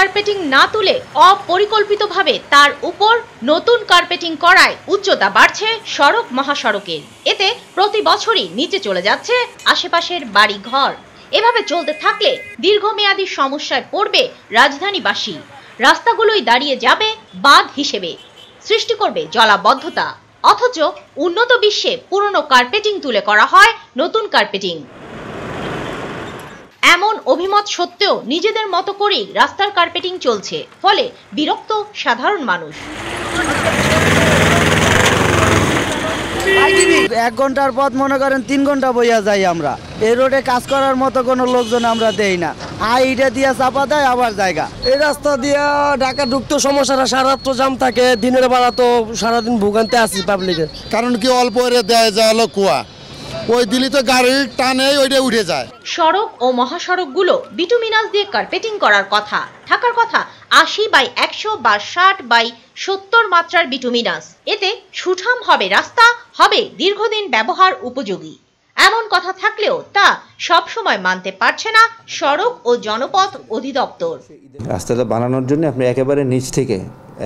carpeting না তুলে অপরিকল্পিতভাবে তার উপর নতুন কার্পেটিং করায় উচ্চতা বাড়ছে সড়ক মহাসড়কের এতে প্রতি বছরই নিচে চলে যাচ্ছে আশেপাশের বাড়ি ঘর এভাবে চলতে থাকলে দীর্ঘমেয়াদী সমস্যায় পড়বে রাজধানীবাসী রাস্তাগুলোই দাঁড়িয়ে যাবে বাঁধ হিসেবে সৃষ্টি করবে জলাবদ্ধতা অথচ উন্নত বিশ্বে পুরনো কার্পেটিং তুলে করা হয় নতুন কার্পেটিং এমন অভিমত সত্ত্বেও নিজেদের মতো করেই রাস্তার কার্পেটিং চলছে ফলে বিরক্ত সাধারণ মানুষ এক ঘন্টার পথ মনে করেন তিন ঘন্টা বইয়া যাই আমরা এই রোডে কাজ করার মতো কোনো লোকজন আমরা দেই না আই ইটা দিয়া চাপা দেয় আবার জায়গা এই রাস্তা দিয়া ঢাকা ঢুকতে সমস্যাটা সারাত্র জাম থাকে দিনের বেলা তো সারাদিন ভোগান্তে আসি পাবলিকের কারণ কি অল্প দেয় যা হলো কুয়া ওই দিলি তো গাড়ির টানে ওইটা উঠে যায় সড়ক ও মহাসড়কগুলো বিটুমিনাস দিয়ে কার্পেটিং করার কথা থাকার কথা আশি বাই একশো বা ষাট বাই সত্তর মাত্রার বিটুমিনাস এতে সুঠাম হবে রাস্তা হবে দীর্ঘদিন ব্যবহার উপযোগী এমন কথা থাকলেও তা সব সময় মানতে পারছে না সড়ক ও জনপথ অধিদপ্তর রাস্তাটা বানানোর জন্য আপনি একেবারে নিচ থেকে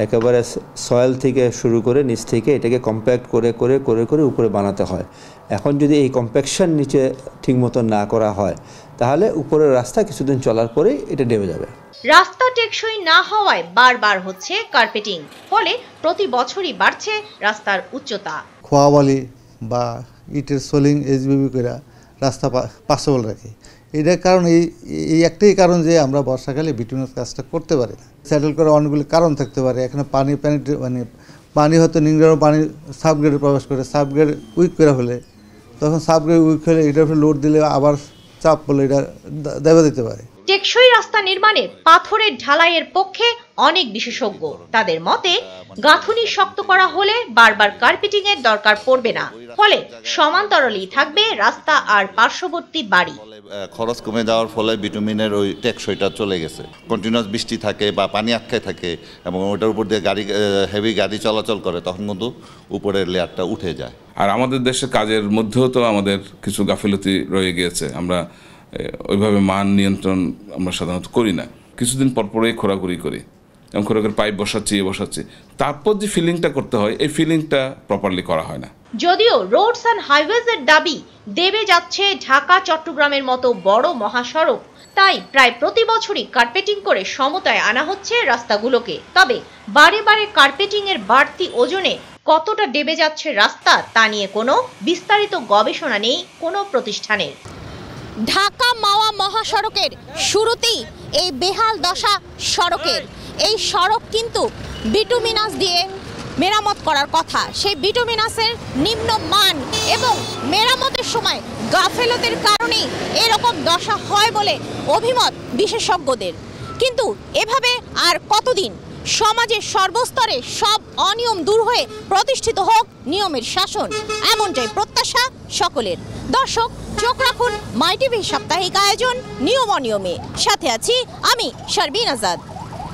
একেবারে সয়েল থেকে শুরু করে নিচ থেকে এটাকে কম্প্যাক্ট করে করে করে করে উপরে বানাতে হয় এখন যদি এই কম্প্যাকশন নিচে ঠিকমতো না করা হয় তাহলে উপরের রাস্তা কিছুদিন চলার পরেই এটা ডেবে যাবে রাস্তা টেকসই না হওয়ায় বারবার হচ্ছে কার্পেটিং ফলে প্রতি বছরই বাড়ছে রাস্তার উচ্চতা খোয়াওয়ালি বা ইটের সোলিং এসবিবি করে রাস্তা পাসেবল রাখে এটার কারণ এই এই একটাই কারণ যে আমরা বর্ষাকালে ভিটামিন কাজটা করতে পারি না স্যাটেল করার অনেকগুলি কারণ থাকতে পারে এখানে পানি পানি মানে পানি হয়তো নিংড়ানো পানি সাবগ্রেডে প্রবেশ করে সাবগ্রেড উইক করে হলে তখন সাবগ্রেড উইক হলে এটার উপরে লোড দিলে আবার চাপ পড়লে এটা দেবে দিতে পারে টেকসই রাস্তা নির্মাণে পাথরের ঢালাইয়ের পক্ষে অনেক বিশেষজ্ঞ তাদের মতে গাঁথুনি শক্ত করা হলে বারবার কার্পেটিং এর দরকার পড়বে না ফলে সমান্তরালই থাকবে রাস্তা আর পার্শ্ববর্তী বাড়ি খরচ কমে যাওয়ার ফলে বিটুমিনের ওই টেকসইটা চলে গেছে কন্টিনিউয়াস বৃষ্টি থাকে বা পানি আটকে থাকে এবং ওটার উপর দিয়ে গাড়ি হেভি গাড়ি চলাচল করে তখন কিন্তু উপরের লেয়ারটা উঠে যায় আর আমাদের দেশে কাজের মধ্যেও তো আমাদের কিছু গাফিলতি রয়ে গিয়েছে আমরা ওইভাবে মান নিয়ন্ত্রণ আমরা সাধারণত করি না কিছুদিন পরপরই ঘোরাঘুরি করি এবং খোরাকের পাইপ বসাচ্ছি এ বসাচ্ছি তারপর যে ফিলিংটা করতে হয় এই ফিলিংটা প্রপারলি করা হয় না যদিও রোডস অ্যান্ড হাইওয়েজ এর দাবি দেবে যাচ্ছে ঢাকা চট্টগ্রামের মতো বড় মহাসড়ক তাই প্রায় প্রতি বছরই কার্পেটিং করে সমতায় আনা হচ্ছে রাস্তাগুলোকে তবে বারে বারে কার্পেটিং এর বাড়তি ওজনে কতটা ডেবে যাচ্ছে রাস্তা তা নিয়ে কোনো বিস্তারিত গবেষণা নেই কোনো প্রতিষ্ঠানের ঢাকা মাওয়া মহাসড়কের শুরুতেই এই বেহাল দশা সড়কের এই সড়ক কিন্তু বিটুমিনাস দিয়ে মেরামত করার কথা সেই বিটুমিনাসের নিম্ন মান এবং মেরামতের সময় গাফেলতের কারণেই এরকম দশা হয় বলে অভিমত বিশেষজ্ঞদের কিন্তু এভাবে আর কতদিন সমাজের সর্বস্তরে সব অনিয়ম দূর হয়ে প্রতিষ্ঠিত হোক নিয়মের শাসন এমনটাই প্রত্যাশা সকলের দর্শক চোখ রাখুন মাইটিভি সাপ্তাহিক আয়োজন নিয়ম অনিয়মে সাথে আছি আমি শারবিন আজাদ